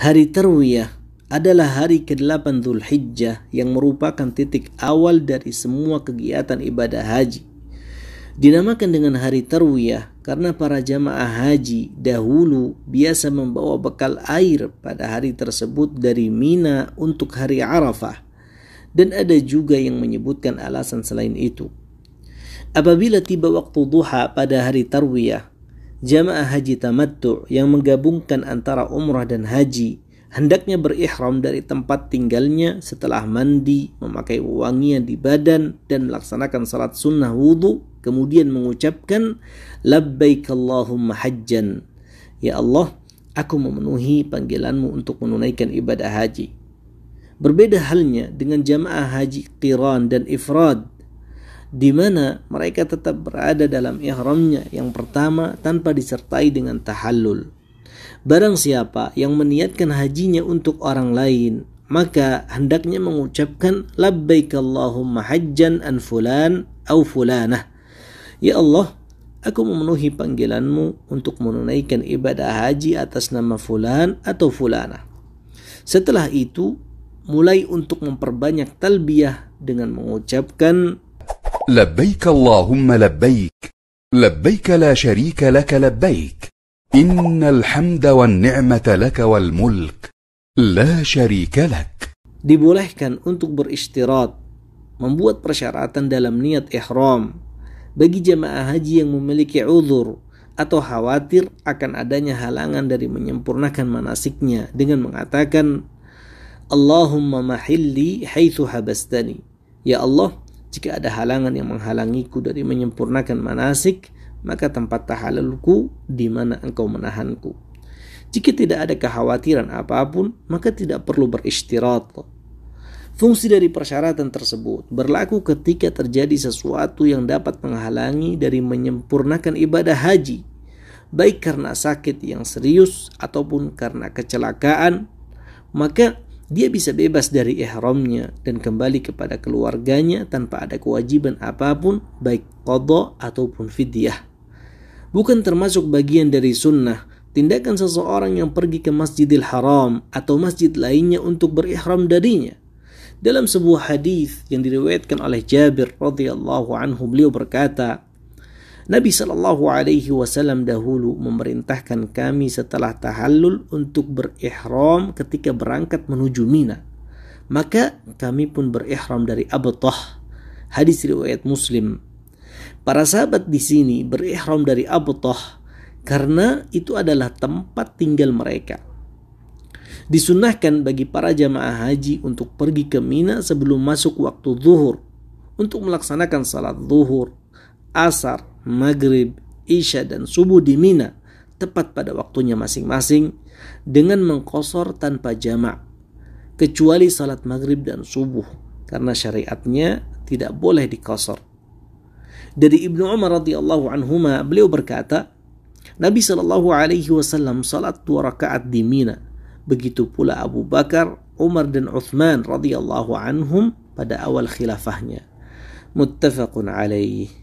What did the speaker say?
Hari Tarwiyah adalah hari ke-8 Hijjah yang merupakan titik awal dari semua kegiatan ibadah haji. Dinamakan dengan hari Tarwiyah karena para jamaah haji dahulu biasa membawa bekal air pada hari tersebut dari Mina untuk hari Arafah. Dan ada juga yang menyebutkan alasan selain itu. Apabila tiba waktu duha pada hari Tarwiyah, jamaah haji tamattu yang menggabungkan antara umrah dan haji hendaknya berihram dari tempat tinggalnya setelah mandi, memakai wangian di badan dan melaksanakan salat sunnah wudhu, kemudian mengucapkan labbaik Allahumma hajjan. Ya Allah, aku memenuhi panggilanmu untuk menunaikan ibadah haji. Berbeda halnya dengan jamaah haji qiran dan ifrad di mana mereka tetap berada dalam ihramnya yang pertama tanpa disertai dengan tahallul. Barang siapa yang meniatkan hajinya untuk orang lain, maka hendaknya mengucapkan labbaik Allahumma hajjan an fulan au fulanah. Ya Allah, aku memenuhi panggilanmu untuk menunaikan ibadah haji atas nama fulan atau fulana. Setelah itu, mulai untuk memperbanyak talbiyah dengan mengucapkan لبيك اللهم لبيك لبيك لا شريك لك لبيك إن الحمد والنعمة لك والملك لا شريك لك Dibolehkan untuk beristirahat, membuat persyaratan dalam niat ihram bagi jemaah haji yang memiliki uzur atau khawatir akan adanya halangan dari menyempurnakan manasiknya dengan mengatakan Allahumma mahilli haitsu habastani. Ya Allah, jika ada halangan yang menghalangiku dari menyempurnakan manasik, maka tempat tahalulku di mana engkau menahanku. Jika tidak ada kekhawatiran apapun, maka tidak perlu beristirahat. Fungsi dari persyaratan tersebut berlaku ketika terjadi sesuatu yang dapat menghalangi dari menyempurnakan ibadah haji, baik karena sakit yang serius ataupun karena kecelakaan, maka dia bisa bebas dari ihramnya dan kembali kepada keluarganya tanpa ada kewajiban apapun baik qadha ataupun fidyah. Bukan termasuk bagian dari sunnah tindakan seseorang yang pergi ke Masjidil Haram atau masjid lainnya untuk berihram darinya. Dalam sebuah hadis yang diriwayatkan oleh Jabir radhiyallahu anhu beliau berkata, Nabi Shallallahu Alaihi Wasallam dahulu memerintahkan kami setelah tahallul untuk berihram ketika berangkat menuju Mina. Maka kami pun berihram dari Abtah. Hadis riwayat Muslim. Para sahabat di sini berihram dari Abtah karena itu adalah tempat tinggal mereka. Disunahkan bagi para jamaah haji untuk pergi ke Mina sebelum masuk waktu zuhur untuk melaksanakan salat zuhur asar, maghrib, isya, dan subuh di Mina tepat pada waktunya masing-masing dengan mengkosor tanpa jamak kecuali salat maghrib dan subuh karena syariatnya tidak boleh dikosor. Dari Ibnu Umar radhiyallahu anhu beliau berkata, Nabi Shallallahu alaihi wasallam salat dua rakaat di Mina. Begitu pula Abu Bakar, Umar dan Uthman radhiyallahu anhum pada awal khilafahnya. Muttafaqun 'alaihi.